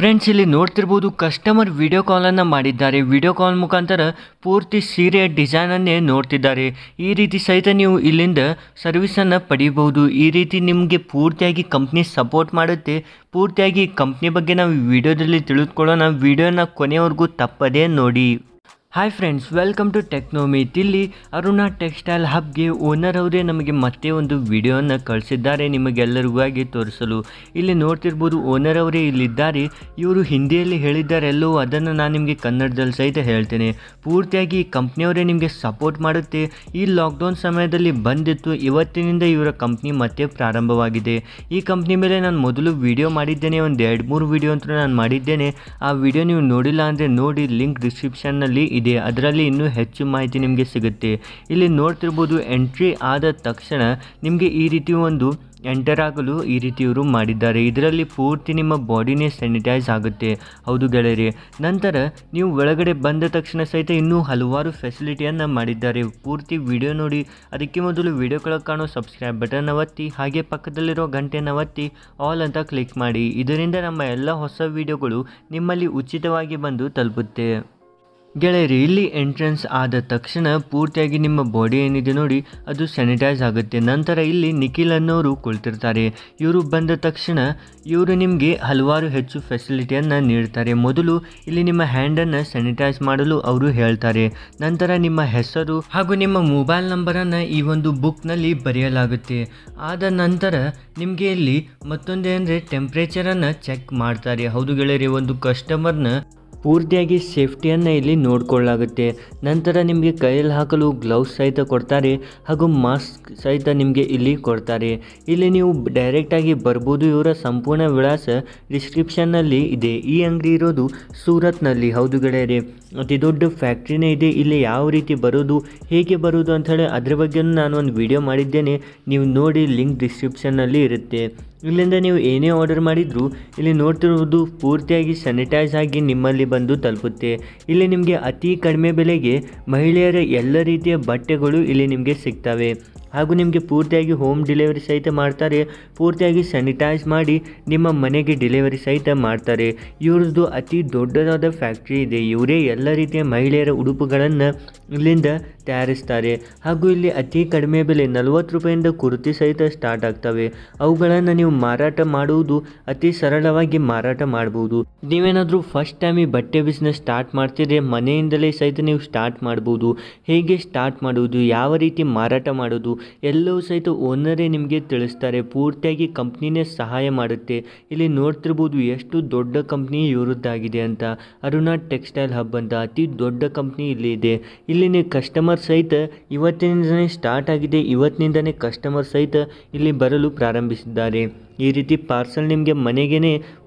friends ಇಲ್ಲಿ ನೋಡ್ತಿರ್ಬೋದು customer video ಕಾಲನ್ನು ಮಾಡಿದ್ದಾರೆ ವಿಡಿಯೋ ಕಾಲ್ ಮುಖಾಂತರ ಪೂರ್ತಿ ಸೀರೆ ಡಿಸೈನನ್ನೇ ನೋಡ್ತಿದ್ದಾರೆ ಈ ರೀತಿ ಸಹಿತ ನೀವು ಇಲ್ಲಿಂದ ಸರ್ವಿಸನ್ನು ಪಡೆಯಬಹುದು ಈ ರೀತಿ ನಿಮಗೆ ಪೂರ್ತಿಯಾಗಿ ಕಂಪ್ನಿ ಸಪೋರ್ಟ್ ಮಾಡುತ್ತೆ ಪೂರ್ತಿಯಾಗಿ ಕಂಪ್ನಿ ಬಗ್ಗೆ ನಾವು ವಿಡಿಯೋದಲ್ಲಿ ತಿಳಿದುಕೊಳ್ಳೋಣ ವಿಡಿಯೋನ ಕೊನೆಯವರೆಗೂ ತಪ್ಪದೇ ನೋಡಿ hi friends welcome to Technomeet ಇಲ್ಲಿ ಅರುಣಾ ಟೆಕ್ಸ್ಟೈಲ್ ಹಬ್ಗೆ ಓನರ್ ಅವರೇ ನಮಗೆ ಮತ್ತೆ ಒಂದು ವಿಡಿಯೋವನ್ನು ಕಳಿಸಿದ್ದಾರೆ ನಿಮಗೆಲ್ಲರಿಗೂ ಆಗಿ ತೋರಿಸಲು ಇಲ್ಲಿ ನೋಡ್ತಿರ್ಬೋದು ಓನರ್ ಅವರೇ ಇಲ್ಲಿದ್ದಾರೆ ಇವರು ಹಿಂದಿಯಲ್ಲಿ ಹೇಳಿದ್ದಾರೆಲ್ಲೋ ಅದನ್ನು ನಾನು ನಿಮಗೆ ಕನ್ನಡದಲ್ಲಿ ಸಹಿತ ಹೇಳ್ತೇನೆ ಪೂರ್ತಿಯಾಗಿ ಈ ಕಂಪ್ನಿಯವರೇ ನಿಮಗೆ ಸಪೋರ್ಟ್ ಮಾಡುತ್ತೆ ಈ ಲಾಕ್ಡೌನ್ ಸಮಯದಲ್ಲಿ ಬಂದಿತ್ತು ಇವತ್ತಿನಿಂದ ಇವರ ಕಂಪ್ನಿ ಮತ್ತೆ ಪ್ರಾರಂಭವಾಗಿದೆ ಈ ಕಂಪ್ನಿ ಮೇಲೆ ನಾನು ಮೊದಲು ವಿಡಿಯೋ ಮಾಡಿದ್ದೇನೆ ಒಂದು ಎರಡು ಮೂರು ವಿಡಿಯೋ ಅಂತ ನಾನು ಮಾಡಿದ್ದೇನೆ ಆ ವಿಡಿಯೋ ನೀವು ನೋಡಿಲ್ಲ ಅಂದರೆ ನೋಡಿ ಲಿಂಕ್ ಡಿಸ್ಕ್ರಿಪ್ಷನ್ನಲ್ಲಿ ಇದೆ ಅದರಲ್ಲಿ ಇನ್ನೂ ಹೆಚ್ಚು ಮಾಹಿತಿ ನಿಮಗೆ ಸಿಗುತ್ತೆ ಇಲ್ಲಿ ನೋಡ್ತಿರ್ಬೋದು ಎಂಟ್ರಿ ಆದ ತಕ್ಷಣ ನಿಮಗೆ ಈ ರೀತಿ ಒಂದು ಎಂಟರ್ ಆಗಲು ಈ ರೀತಿ ಇವರು ಮಾಡಿದ್ದಾರೆ ಇದರಲ್ಲಿ ಪೂರ್ತಿ ನಿಮ್ಮ ಬಾಡಿನೇ ಸ್ಯಾನಿಟೈಸ್ ಆಗುತ್ತೆ ಹೌದು ಗೆಳೆಯರಿ ನಂತರ ನೀವು ಒಳಗಡೆ ಬಂದ ತಕ್ಷಣ ಸಹಿತ ಇನ್ನೂ ಹಲವಾರು ಫೆಸಿಲಿಟಿಯನ್ನು ಮಾಡಿದ್ದಾರೆ ಪೂರ್ತಿ ವಿಡಿಯೋ ನೋಡಿ ಅದಕ್ಕೆ ಮೊದಲು ವಿಡಿಯೋ ಕೆಳಗೆ ಕಾಣೋ ಸಬ್ಸ್ಕ್ರೈಬ್ ಬಟನ್ನ ಒತ್ತಿ ಹಾಗೆ ಪಕ್ಕದಲ್ಲಿರೋ ಗಂಟೆಯನ್ನು ಒತ್ತಿ ಆಲ್ ಅಂತ ಕ್ಲಿಕ್ ಮಾಡಿ ಇದರಿಂದ ನಮ್ಮ ಎಲ್ಲ ಹೊಸ ವಿಡಿಯೋಗಳು ನಿಮ್ಮಲ್ಲಿ ಉಚಿತವಾಗಿ ಬಂದು ತಲುಪುತ್ತೆ ಗೆಳೆಯರಿ ಇಲ್ಲಿ ಎಂಟ್ರೆನ್ಸ್ ಆದ ತಕ್ಷಣ ಪೂರ್ತಿಯಾಗಿ ನಿಮ್ಮ ಬಾಡಿ ಏನಿದೆ ನೋಡಿ ಅದು ಸ್ಯಾನಿಟೈಸ್ ಆಗುತ್ತೆ ನಂತರ ಇಲ್ಲಿ ನಿಖಿಲ್ ಅನ್ನೋರು ಕುಳಿತಿರ್ತಾರೆ ಇವರು ಬಂದ ತಕ್ಷಣ ಇವರು ನಿಮಗೆ ಹಲವಾರು ಹೆಚ್ಚು ಫೆಸಿಲಿಟಿಯನ್ನು ನೀಡ್ತಾರೆ ಮೊದಲು ಇಲ್ಲಿ ನಿಮ್ಮ ಹ್ಯಾಂಡನ್ನು ಸ್ಯಾನಿಟೈಸ್ ಮಾಡಲು ಅವರು ಹೇಳ್ತಾರೆ ನಂತರ ನಿಮ್ಮ ಹೆಸರು ಹಾಗೂ ನಿಮ್ಮ ಮೊಬೈಲ್ ನಂಬರನ್ನು ಈ ಒಂದು ಬುಕ್ನಲ್ಲಿ ಬರೆಯಲಾಗುತ್ತೆ ಆದ ನಂತರ ನಿಮಗೆ ಇಲ್ಲಿ ಮತ್ತೊಂದೇ ಅಂದರೆ ಟೆಂಪ್ರೇಚರನ್ನು ಚೆಕ್ ಮಾಡ್ತಾರೆ ಹೌದು ಗೆಳೆಯರಿ ಒಂದು ಕಸ್ಟಮರ್ನ ಪೂರ್ತಿಯಾಗಿ ಸೇಫ್ಟಿಯನ್ನು ಇಲ್ಲಿ ನೋಡಿಕೊಳ್ಳಲಾಗುತ್ತೆ ನಂತರ ನಿಮಗೆ ಕೈಯಲ್ಲಿ ಹಾಕಲು ಗ್ಲೌಸ್ ಸಹಿತ ಕೊಡ್ತಾರೆ ಹಾಗೂ ಮಾಸ್ಕ್ ಸಹಿತ ನಿಮಗೆ ಇಲ್ಲಿ ಕೊಡ್ತಾರೆ ಇಲ್ಲಿ ನೀವು ಡೈರೆಕ್ಟಾಗಿ ಬರ್ಬೋದು ಇವರ ಸಂಪೂರ್ಣ ವಿಳಾಸ ಡಿಸ್ಕ್ರಿಪ್ಷನ್ನಲ್ಲಿ ಇದೆ ಈ ಅಂಗಡಿ ಇರೋದು ಸೂರತ್ನಲ್ಲಿ ಹೌದು ಗೆಳೆಯರೆ ಅತಿ ದೊಡ್ಡ ಫ್ಯಾಕ್ಟ್ರಿನೇ ಇದೆ ಇಲ್ಲಿ ಯಾವ ರೀತಿ ಬರೋದು ಹೇಗೆ ಬರೋದು ಅಂಥೇಳಿ ಅದರ ಬಗ್ಗೆಯೂ ನಾನು ಒಂದು ವಿಡಿಯೋ ಮಾಡಿದ್ದೇನೆ ನೀವು ನೋಡಿ ಲಿಂಕ್ ಡಿಸ್ಕ್ರಿಪ್ಷನ್ನಲ್ಲಿ ಇರುತ್ತೆ ಇಲ್ಲಿಂದ ನೀವು ಏನೇ ಆರ್ಡರ್ ಮಾಡಿದರೂ ಇಲ್ಲಿ ನೋಡ್ತಿರೋದು ಪೂರ್ತಿಯಾಗಿ ಸ್ಯಾನಿಟೈಸ್ ಆಗಿ ನಿಮ್ಮಲ್ಲಿ ಬಂದು ತಲುಪುತ್ತೆ ಇಲ್ಲಿ ನಿಮಗೆ ಅತಿ ಕಡಿಮೆ ಬೆಲೆಗೆ ಮಹಿಳೆಯರ ಎಲ್ಲ ರೀತಿಯ ಬಟ್ಟೆಗಳು ಇಲ್ಲಿ ನಿಮಗೆ ಸಿಗ್ತವೆ ಹಾಗೂ ನಿಮಗೆ ಪೂರ್ತಿಯಾಗಿ ಹೋಮ್ ಡೆಲಿವರಿ ಸಹಿತ ಮಾಡ್ತಾರೆ ಪೂರ್ತಿಯಾಗಿ ಸ್ಯಾನಿಟೈಸ್ ಮಾಡಿ ನಿಮ್ಮ ಮನೆಗೆ ಡೆಲಿವರಿ ಸಹಿತ ಮಾಡ್ತಾರೆ ಇವ್ರದ್ದು ಅತಿ ದೊಡ್ಡದಾದ ಫ್ಯಾಕ್ಟ್ರಿ ಇದೆ ಇವರೇ ಎಲ್ಲ ರೀತಿಯ ಮಹಿಳೆಯರ ಉಡುಪುಗಳನ್ನು ಇಲ್ಲಿಂದ ತಯಾರಿಸ್ತಾರೆ ಹಾಗೂ ಇಲ್ಲಿ ಅತಿ ಕಡಿಮೆ ಬೆಲೆ ನಲವತ್ತು ರೂಪಾಯಿಂದ ಕುರ್ತಿ ಸಹಿತ ಸ್ಟಾರ್ಟ್ ಆಗ್ತವೆ ಅವುಗಳನ್ನು ನೀವು ಮಾರಾಟ ಮಾಡುವುದು ಅತಿ ಸರಳವಾಗಿ ಮಾರಾಟ ಮಾಡ್ಬೋದು ನೀವೇನಾದರೂ ಫಸ್ಟ್ ಟೈಮ್ ಈ ಬಟ್ಟೆ ಬಿಸ್ನೆಸ್ ಸ್ಟಾರ್ಟ್ ಮಾಡ್ತಿದ್ರೆ ಮನೆಯಿಂದಲೇ ಸಹಿತ ನೀವು ಸ್ಟಾರ್ಟ್ ಮಾಡ್ಬೋದು ಹೇಗೆ ಸ್ಟಾರ್ಟ್ ಮಾಡುವುದು ಯಾವ ರೀತಿ ಮಾರಾಟ ಮಾಡೋದು ಎಲ್ಲವೂ ಸಹಿತ ಓನರೇ ನಿಮಗೆ ತಿಳಿಸ್ತಾರೆ ಪೂರ್ತಿಯಾಗಿ ಕಂಪ್ನಿನೇ ಸಹಾಯ ಮಾಡುತ್ತೆ ಇಲ್ಲಿ ನೋಡ್ತಿರ್ಬೋದು ಎಷ್ಟು ದೊಡ್ಡ ಕಂಪ್ನಿ ಇವರದ್ದಾಗಿದೆ ಅಂತ ಅರುಣಾ ಟೆಕ್ಸ್ಟೈಲ್ ಹಬ್ ಅಂತ ಅತಿ ದೊಡ್ಡ ಕಂಪ್ನಿ ಇಲ್ಲಿ ಇದೆ ಇಲ್ಲಿನ ಕಸ್ಟಮರ್ ಕಸ್ಟಮರ್ ಸಹಿತ ಇವತ್ತಿನಿಂದಲೇ ಸ್ಟಾರ್ಟ್ ಆಗಿದೆ ಇವತ್ತಿನಿಂದಲೇ ಕಸ್ಟಮರ್ ಸಹಿತ ಇಲ್ಲಿ ಬರಲು ಪ್ರಾರಂಭಿಸಿದ್ದಾರೆ ಈ ರೀತಿ ಪಾರ್ಸಲ್ ನಿಮಗೆ ಮನೆಗೇ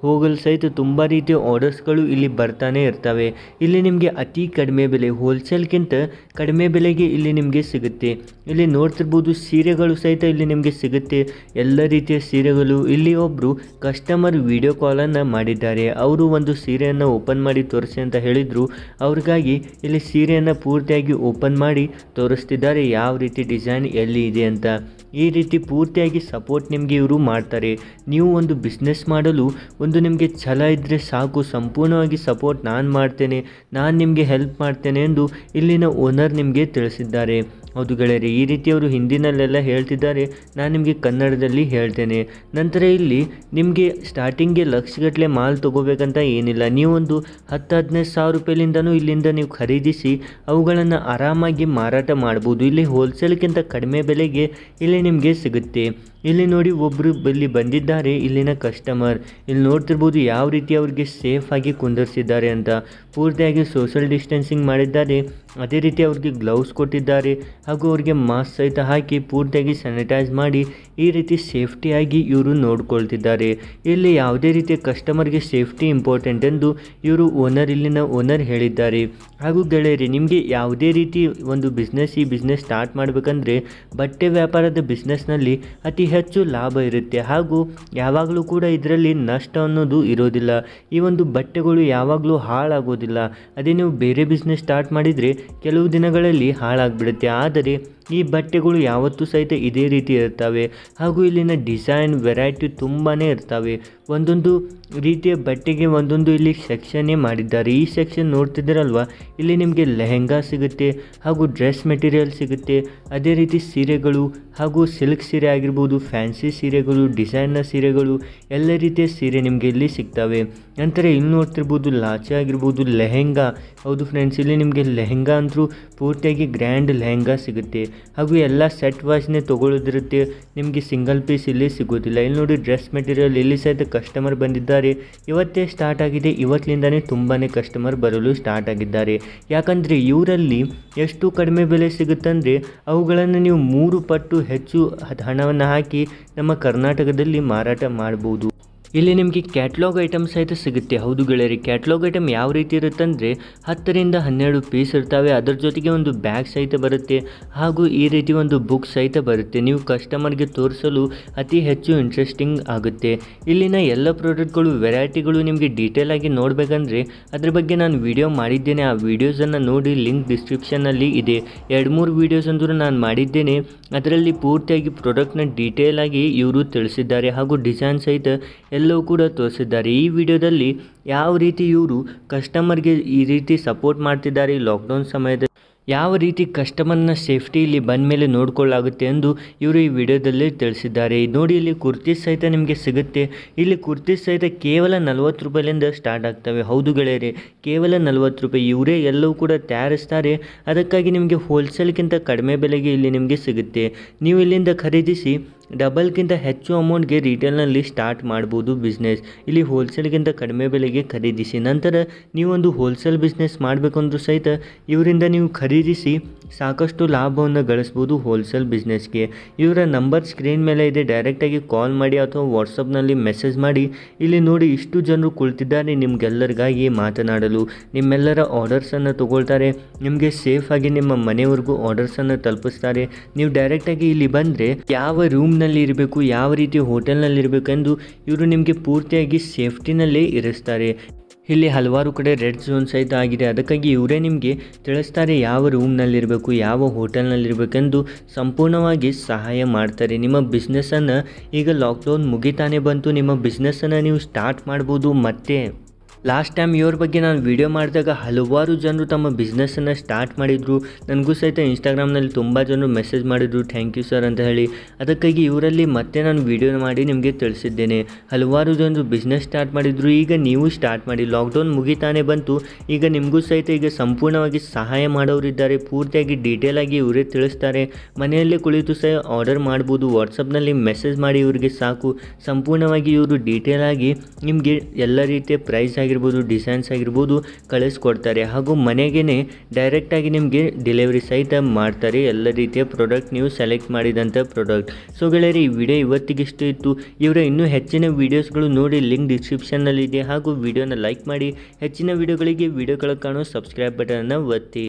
ಹೋಗಲು ಸಹಿತ ತುಂಬ ರೀತಿಯ ಆರ್ಡರ್ಸ್ಗಳು ಇಲ್ಲಿ ಬರ್ತಾನೆ ಇರ್ತವೆ ಇಲ್ಲಿ ನಿಮಗೆ ಅತಿ ಕಡಿಮೆ ಬೆಲೆ ಹೋಲ್ಸೇಲ್ಗಿಂತ ಕಡಿಮೆ ಬೆಲೆಗೆ ಇಲ್ಲಿ ನಿಮಗೆ ಸಿಗುತ್ತೆ ಇಲ್ಲಿ ನೋಡ್ತಿರ್ಬೋದು ಸೀರೆಗಳು ಸಹಿತ ಇಲ್ಲಿ ನಿಮಗೆ ಸಿಗುತ್ತೆ ಎಲ್ಲ ರೀತಿಯ ಸೀರೆಗಳು ಇಲ್ಲಿ ಒಬ್ಬರು ಕಸ್ಟಮರ್ ವಿಡಿಯೋ ಕಾಲನ್ನು ಮಾಡಿದ್ದಾರೆ ಅವರು ಒಂದು ಸೀರೆಯನ್ನು ಓಪನ್ ಮಾಡಿ ತೋರಿಸಿ ಅಂತ ಹೇಳಿದರು ಅವ್ರಿಗಾಗಿ ಇಲ್ಲಿ ಸೀರೆಯನ್ನು ಪೂರ್ತಿಯಾಗಿ ಓಪನ್ ಮಾಡಿ ತೋರಿಸ್ತಿದ್ದಾರೆ ಯಾವ ರೀತಿ ಡಿಸೈನ್ ಎಲ್ಲಿ ಇದೆ ಅಂತ ಈ ರೀತಿ ಪೂರ್ತಿಯಾಗಿ ಸಪೋರ್ಟ್ ನಿಮಗೆ ಇವರು ಮಾಡ್ತಾರೆ ನೀವು ಒಂದು ಬಿಸ್ನೆಸ್ ಮಾಡಲು ಒಂದು ನಿಮಗೆ ಛಲ ಇದ್ದರೆ ಸಾಕು ಸಂಪೂರ್ಣವಾಗಿ ಸಪೋರ್ಟ್ ನಾನು ಮಾಡ್ತೇನೆ ನಾನು ನಿಮಗೆ ಹೆಲ್ಪ್ ಮಾಡ್ತೇನೆ ಎಂದು ಇಲ್ಲಿನ ಓನರ್ ನಿಮಗೆ ತಿಳಿಸಿದ್ದಾರೆ ಹೌದು ಗೆಳೆಯರೆ ಈ ರೀತಿ ಅವರು ಹಿಂದಿನಲ್ಲೆಲ್ಲ ಹೇಳ್ತಿದ್ದಾರೆ ನಾನು ನಿಮಗೆ ಕನ್ನಡದಲ್ಲಿ ಹೇಳ್ತೇನೆ ನಂತರ ಇಲ್ಲಿ ನಿಮಗೆ ಸ್ಟಾರ್ಟಿಂಗ್ಗೆ ಲಕ್ಷಗಟ್ಟಲೆ ಮಾಲ್ ತೊಗೋಬೇಕಂತ ಏನಿಲ್ಲ ನೀವೊಂದು ಹತ್ತು ಹದಿನೈದು ಸಾವಿರ ರೂಪಾಯಿಲಿಂದನೂ ಇಲ್ಲಿಂದ ನೀವು ಖರೀದಿಸಿ ಅವುಗಳನ್ನು ಆರಾಮಾಗಿ ಮಾರಾಟ ಮಾಡ್ಬೋದು ಇಲ್ಲಿ ಹೋಲ್ಸೇಲ್ಗಿಂತ ಕಡಿಮೆ ಬೆಲೆಗೆ ಇಲ್ಲಿ ನಿಮಗೆ ಸಿಗುತ್ತೆ ಇಲ್ಲಿ ನೋಡಿ ಒಬ್ಬರು ಇಲ್ಲಿ ಬಂದಿದ್ದಾರೆ ಇಲ್ಲಿನ ಕಸ್ಟಮರ್ ಇಲ್ಲಿ ನೋಡ್ತಿರ್ಬೋದು ಯಾವ ರೀತಿ ಅವ್ರಿಗೆ ಸೇಫ್ ಆಗಿ ಕುಂದರ್ಸಿದ್ದಾರೆ ಅಂತ ಪೂರ್ತಿಯಾಗಿ ಸೋಷಿಯಲ್ ಡಿಸ್ಟೆನ್ಸಿಂಗ್ ಮಾಡಿದ್ದಾರೆ ಅದೇ ರೀತಿ ಅವ್ರಿಗೆ ಗ್ಲೌಸ್ ಕೊಟ್ಟಿದ್ದಾರೆ ಹಾಗೂ ಅವ್ರಿಗೆ ಮಾಸ್ಕ್ ಸಹಿತ ಹಾಕಿ ಪೂರ್ತಿಯಾಗಿ ಸ್ಯಾನಿಟೈಸ್ ಮಾಡಿ ಈ ರೀತಿ ಸೇಫ್ಟಿಯಾಗಿ ಇವರು ನೋಡ್ಕೊಳ್ತಿದ್ದಾರೆ ಇಲ್ಲಿ ಯಾವುದೇ ರೀತಿಯ ಕಸ್ಟಮರ್ಗೆ ಸೇಫ್ಟಿ ಇಂಪಾರ್ಟೆಂಟ್ ಎಂದು ಇವರು ಓನರ್ ಇಲ್ಲಿನ ಓನರ್ ಹೇಳಿದ್ದಾರೆ ಹಾಗೂ ಗೆಳೆಯರಿ ನಿಮಗೆ ಯಾವುದೇ ರೀತಿ ಒಂದು ಬಿಸ್ನೆಸ್ ಈ ಬಿಸ್ನೆಸ್ ಸ್ಟಾರ್ಟ್ ಮಾಡಬೇಕಂದ್ರೆ ಬಟ್ಟೆ ವ್ಯಾಪಾರದ ಬಿಸ್ನೆಸ್ನಲ್ಲಿ ಅತಿ ಹೆಚ್ಚು ಲಾಭ ಇರುತ್ತೆ ಹಾಗೂ ಯಾವಾಗಲೂ ಕೂಡ ಇದರಲ್ಲಿ ನಷ್ಟ ಅನ್ನೋದು ಇರೋದಿಲ್ಲ ಈ ಒಂದು ಬಟ್ಟೆಗಳು ಯಾವಾಗಲೂ ಹಾಳಾಗೋದಿಲ್ಲ ಅದೇ ನೀವು ಬೇರೆ ಬಿಸ್ನೆಸ್ ಸ್ಟಾರ್ಟ್ ಮಾಡಿದರೆ ಕೆಲವು ದಿನಗಳಲ್ಲಿ ಹಾಳಾಗಿಬಿಡುತ್ತೆ ಆದರೆ ಈ ಬಟ್ಟೆಗಳು ಯಾವತ್ತೂ ಸಹಿತ ಇದೇ ರೀತಿ ಇರ್ತವೆ ಹಾಗೂ ಇಲ್ಲಿನ ಡಿಸೈನ್ ವೆರೈಟಿ ತುಂಬಾ ಇರ್ತವೆ ಒಂದೊಂದು ರೀತಿಯ ಬಟ್ಟೆಗೆ ಒಂದೊಂದು ಇಲ್ಲಿ ಸೆಕ್ಷನ್ನೇ ಮಾಡಿದ್ದಾರೆ ಈ ಸೆಕ್ಷನ್ ನೋಡ್ತಿದ್ದೀರಲ್ವ ಇಲ್ಲಿ ನಿಮಗೆ ಲೆಹೆಂಗಾ ಸಿಗುತ್ತೆ ಹಾಗೂ ಡ್ರೆಸ್ ಮೆಟೀರಿಯಲ್ ಸಿಗುತ್ತೆ ಅದೇ ರೀತಿ ಸೀರೆಗಳು ಹಾಗೂ ಸಿಲ್ಕ್ ಸೀರೆ ಆಗಿರ್ಬೋದು ಫ್ಯಾನ್ಸಿ ಸೀರೆಗಳು ಡಿಸೈನ್ನ ಸೀರೆಗಳು ಎಲ್ಲ ರೀತಿಯ ಸೀರೆ ನಿಮಗೆ ಇಲ್ಲಿ ಸಿಗ್ತವೆ ನಂತರ ಇಲ್ಲಿ ನೋಡ್ತಿರ್ಬೋದು ಲಾಚೆ ಆಗಿರ್ಬೋದು ಲೆಹೆಂಗಾ ಹೌದು ಫ್ರೆಂಡ್ಸ್ ಇಲ್ಲಿ ನಿಮಗೆ ಲೆಹೆಂಗಾ ಅಂದರೂ ಪೂರ್ತಿಯಾಗಿ ಗ್ರ್ಯಾಂಡ್ ಲೆಹೆಂಗಾ ಸಿಗುತ್ತೆ ಹಾಗೂ ಎಲ್ಲ ಸೆಟ್ ವಾಚ್ನೇ ತೊಗೊಳ್ಳೋದಿರುತ್ತೆ ನಿಮಗೆ ಸಿಂಗಲ್ ಪೀಸ್ ಇಲ್ಲಿ ಸಿಗೋದಿಲ್ಲ ಇಲ್ಲಿ ನೋಡಿ ಡ್ರೆಸ್ ಮೆಟೀರಿಯಲ್ ಇಲ್ಲಿ ಸಹಿತ ಕಸ್ಟಮರ್ ಬಂದಿದ್ದಾರೆ ಇವತ್ತೇ ಸ್ಟಾರ್ಟ್ ಆಗಿದೆ ಇವತ್ತಿನಿಂದನೇ ತುಂಬಾ ಕಸ್ಟಮರ್ ಬರಲು ಸ್ಟಾರ್ಟ್ ಆಗಿದ್ದಾರೆ ಯಾಕಂದರೆ ಇವರಲ್ಲಿ ಎಷ್ಟು ಕಡಿಮೆ ಬೆಲೆ ಸಿಗುತ್ತಂದರೆ ಅವುಗಳನ್ನು ನೀವು ಮೂರು ಪಟ್ಟು ಹೆಚ್ಚು ಹಣವನ್ನು ಹಾಕಿ ನಮ್ಮ ಕರ್ನಾಟಕದಲ್ಲಿ ಮಾರಾಟ ಮಾಡ್ಬೋದು ಇಲ್ಲಿ ನಿಮಗೆ ಕ್ಯಾಟ್ಲಾಗ್ ಐಟಮ್ ಸಹಿತ ಸಿಗುತ್ತೆ ಹೌದು ಗೆಳೆಯರಿ ಕ್ಯಾಟ್ಲಾಗ್ ಐಟಮ್ ಯಾವ ರೀತಿ ಇರುತ್ತೆ ಅಂದರೆ ಹತ್ತರಿಂದ ಹನ್ನೆರಡು ಪೀಸ್ ಇರ್ತವೆ ಅದರ ಜೊತೆಗೆ ಒಂದು ಬ್ಯಾಗ್ ಸಹಿತ ಬರುತ್ತೆ ಹಾಗೂ ಈ ರೀತಿ ಒಂದು ಬುಕ್ ಸಹಿತ ಬರುತ್ತೆ ನೀವು ಕಸ್ಟಮರ್ಗೆ ತೋರಿಸಲು ಅತಿ ಹೆಚ್ಚು ಇಂಟ್ರೆಸ್ಟಿಂಗ್ ಆಗುತ್ತೆ ಇಲ್ಲಿನ ಎಲ್ಲ ಪ್ರಾಡಕ್ಟ್ಗಳು ವೆರೈಟಿಗಳು ನಿಮಗೆ ಡೀಟೇಲ್ ಆಗಿ ನೋಡಬೇಕಂದ್ರೆ ಅದ್ರ ಬಗ್ಗೆ ನಾನು ವಿಡಿಯೋ ಮಾಡಿದ್ದೇನೆ ಆ ವಿಡಿಯೋಸನ್ನು ನೋಡಿ ಲಿಂಕ್ ಡಿಸ್ಕ್ರಿಪ್ಷನ್ನಲ್ಲಿ ಇದೆ ಎರಡು ಮೂರು ವೀಡಿಯೋಸ್ ಅಂದರೂ ನಾನು ಮಾಡಿದ್ದೇನೆ ಅದರಲ್ಲಿ ಪೂರ್ತಿಯಾಗಿ ಪ್ರಾಡಕ್ಟ್ನ ಡೀಟೇಲ್ ಆಗಿ ಇವರು ತಿಳಿಸಿದ್ದಾರೆ ಹಾಗೂ ಡಿಸೈನ್ ಸಹಿತ ಎಲ್ಲ ಎಲ್ಲವೂ ಕೂಡ ತೋರಿಸಿದ್ದಾರೆ ಈ ವಿಡಿಯೋದಲ್ಲಿ ಯಾವ ರೀತಿ ಇವರು ಕಸ್ಟಮರ್ಗೆ ಈ ರೀತಿ ಸಪೋರ್ಟ್ ಮಾಡ್ತಿದ್ದಾರೆ ಲಾಕ್ಡೌನ್ ಸಮಯದಲ್ಲಿ ಯಾವ ರೀತಿ ಕಸ್ಟಮರ್ನ ಸೇಫ್ಟಿ ಇಲ್ಲಿ ಬಂದ ಮೇಲೆ ನೋಡ್ಕೊಳ್ಳಾಗುತ್ತೆ ಎಂದು ಇವರು ಈ ವಿಡಿಯೋದಲ್ಲಿ ತಿಳಿಸಿದ್ದಾರೆ ನೋಡಿ ಇಲ್ಲಿ ಕುರ್ತಿ ಸಹಿತ ನಿಮಗೆ ಸಿಗುತ್ತೆ ಇಲ್ಲಿ ಕುರ್ತಿ ಸಹಿತ ಕೇವಲ ನಲವತ್ತು ರೂಪಾಯಿಲಿಂದ ಸ್ಟಾರ್ಟ್ ಆಗ್ತವೆ ಹೌದು ಗೆಳೆಯರೆ ಕೇವಲ ನಲ್ವತ್ತು ರೂಪಾಯಿ ಇವರೇ ಎಲ್ಲವೂ ಕೂಡ ತಯಾರಿಸ್ತಾರೆ ಅದಕ್ಕಾಗಿ ನಿಮಗೆ ಹೋಲ್ಸೇಲ್ಗಿಂತ ಕಡಿಮೆ ಬೆಲೆಗೆ ಇಲ್ಲಿ ನಿಮಗೆ ಸಿಗುತ್ತೆ ನೀವು ಇಲ್ಲಿಂದ ಖರೀದಿಸಿ ಡಬಲ್ಗಿಂತ ಹೆಚ್ಚು ಅಮೌಂಟ್ಗೆ ರಿಟೇಲ್ನಲ್ಲಿ ಸ್ಟಾರ್ಟ್ ಮಾಡ್ಬೋದು ಬಿಸ್ನೆಸ್ ಇಲ್ಲಿ ಹೋಲ್ಸೇಲ್ಗಿಂತ ಕಡಿಮೆ ಬೆಲೆಗೆ ಖರೀದಿಸಿ ನಂತರ ನೀವೊಂದು ಹೋಲ್ಸೇಲ್ ಬಿಸ್ನೆಸ್ ಮಾಡಬೇಕಂದ್ರೂ ಸಹಿತ ಇವರಿಂದ ನೀವು ಖರೀದಿಸಿ ಸಾಕಷ್ಟು ಲಾಭವನ್ನು ಗಳಿಸ್ಬೋದು ಹೋಲ್ಸೇಲ್ ಬಿಸ್ನೆಸ್ಗೆ ಇವರ ನಂಬರ್ ಸ್ಕ್ರೀನ್ ಮೇಲೆ ಇದೆ ಡೈರೆಕ್ಟಾಗಿ ಕಾಲ್ ಮಾಡಿ ಅಥವಾ ವಾಟ್ಸಪ್ನಲ್ಲಿ ಮೆಸೇಜ್ ಮಾಡಿ ಇಲ್ಲಿ ನೋಡಿ ಇಷ್ಟು ಜನರು ಕುಳಿತಿದ್ದಾರೆ ನಿಮಗೆಲ್ಲರಿಗಾಗಿ ಮಾತನಾಡಲು ನಿಮ್ಮೆಲ್ಲರ ಆರ್ಡರ್ಸನ್ನು ತಗೊಳ್ತಾರೆ ನಿಮಗೆ ಸೇಫಾಗಿ ನಿಮ್ಮ ಮನೆಯವರೆಗೂ ಆರ್ಡರ್ಸನ್ನು ತಲುಪಿಸ್ತಾರೆ ನೀವು ಡೈರೆಕ್ಟಾಗಿ ಇಲ್ಲಿ ಬಂದರೆ ಯಾವ ರೂಮ್ ರೂಮ್ನಲ್ಲಿ ಇರಬೇಕು ಯಾವ ರೀತಿ ಹೋಟೆಲ್ನಲ್ಲಿ ಇರಬೇಕೆಂದು ಇವರು ನಿಮಗೆ ಪೂರ್ತಿಯಾಗಿ ಸೇಫ್ಟಿನಲ್ಲೇ ಇರಿಸ್ತಾರೆ ಇಲ್ಲಿ ಹಲವಾರು ಕಡೆ ರೆಡ್ ಝೋನ್ ಸಹಿತ ಆಗಿದೆ ಅದಕ್ಕಾಗಿ ಇವರೇ ನಿಮಗೆ ತಿಳಿಸ್ತಾರೆ ಯಾವ ರೂಮ್ನಲ್ಲಿರಬೇಕು ಯಾವ ಹೋಟೆಲ್ನಲ್ಲಿರಬೇಕೆಂದು ಸಂಪೂರ್ಣವಾಗಿ ಸಹಾಯ ಮಾಡ್ತಾರೆ ನಿಮ್ಮ ಬಿಸ್ನೆಸ್ಸನ್ನು ಈಗ ಲಾಕ್ಡೌನ್ ಮುಗಿತಾನೆ ಬಂತು ನಿಮ್ಮ ಬಿಸ್ನೆಸ್ಸನ್ನು ನೀವು ಸ್ಟಾರ್ಟ್ ಮಾಡ್ಬೋದು ಮತ್ತೆ ಲಾಸ್ಟ್ ಟೈಮ್ ಇವ್ರ ಬಗ್ಗೆ ನಾನು ವೀಡಿಯೋ ಮಾಡಿದಾಗ ಹಲವಾರು ಜನರು ತಮ್ಮ ಬಿಸ್ನೆಸ್ಸನ್ನು ಸ್ಟಾರ್ಟ್ ಮಾಡಿದರು ನನಗೂ ಸಹಿತ ಇನ್ಸ್ಟಾಗ್ರಾಮ್ನಲ್ಲಿ ತುಂಬ ಜನರು ಮೆಸೇಜ್ ಮಾಡಿದರು ಥ್ಯಾಂಕ್ ಯು ಸರ್ ಅಂತ ಹೇಳಿ ಅದಕ್ಕಾಗಿ ಇವರಲ್ಲಿ ಮತ್ತೆ ನಾನು ವೀಡಿಯೋ ಮಾಡಿ ನಿಮಗೆ ತಿಳಿಸಿದ್ದೇನೆ ಹಲವಾರು ಜನರು ಬಿಸ್ನೆಸ್ ಸ್ಟಾರ್ಟ್ ಮಾಡಿದರು ಈಗ ನೀವು ಸ್ಟಾರ್ಟ್ ಮಾಡಿ ಲಾಕ್ಡೌನ್ ಮುಗಿತಾನೆ ಬಂತು ಈಗ ನಿಮಗೂ ಸಹಿತ ಈಗ ಸಂಪೂರ್ಣವಾಗಿ ಸಹಾಯ ಮಾಡೋರಿದ್ದಾರೆ ಪೂರ್ತಿಯಾಗಿ ಡೀಟೇಲ್ ಆಗಿ ಇವರೇ ತಿಳಿಸ್ತಾರೆ ಮನೆಯಲ್ಲೇ ಕುಳಿತು ಸಹ ಆರ್ಡರ್ ಮಾಡ್ಬೋದು ವಾಟ್ಸಪ್ನಲ್ಲಿ ಮೆಸೇಜ್ ಮಾಡಿ ಇವರಿಗೆ ಸಾಕು ಸಂಪೂರ್ಣವಾಗಿ ಇವರು ಡೀಟೇಲ್ ಆಗಿ ನಿಮಗೆ ಎಲ್ಲ ರೀತಿಯ ಪ್ರೈಸ್ ಆಗಿ ಆಗಿರ್ಬೋದು ಡಿಸೈನ್ಸ್ ಆಗಿರ್ಬೋದು ಕಳಿಸ್ಕೊಡ್ತಾರೆ ಹಾಗೂ ಮನೆಗೇ ಡೈರೆಕ್ಟಾಗಿ ನಿಮಗೆ ಡೆಲಿವರಿ ಸಹಿತ ಮಾಡ್ತಾರೆ ಎಲ್ಲ ರೀತಿಯ ಪ್ರಾಡಕ್ಟ್ ನೀವು ಸೆಲೆಕ್ಟ್ ಮಾಡಿದಂಥ ಪ್ರಾಡಕ್ಟ್ ಸೊ ಗೆಳೆಯರಿ ಈ ವಿಡಿಯೋ ಇವತ್ತಿಗಿಷ್ಟು ಇತ್ತು ಇವರ ಇನ್ನೂ ಹೆಚ್ಚಿನ ವೀಡಿಯೋಸ್ಗಳು ನೋಡಿ ಲಿಂಕ್ ಡಿಸ್ಕ್ರಿಪ್ಷನ್ನಲ್ಲಿದೆ ಹಾಗೂ ವಿಡಿಯೋನ ಲೈಕ್ ಮಾಡಿ ಹೆಚ್ಚಿನ ವಿಡಿಯೋಗಳಿಗೆ ವಿಡಿಯೋಗಳ ಕಾಣೋ ಸಬ್ಸ್ಕ್ರೈಬ್ ಬಟನನ್ನು ಒತ್ತಿ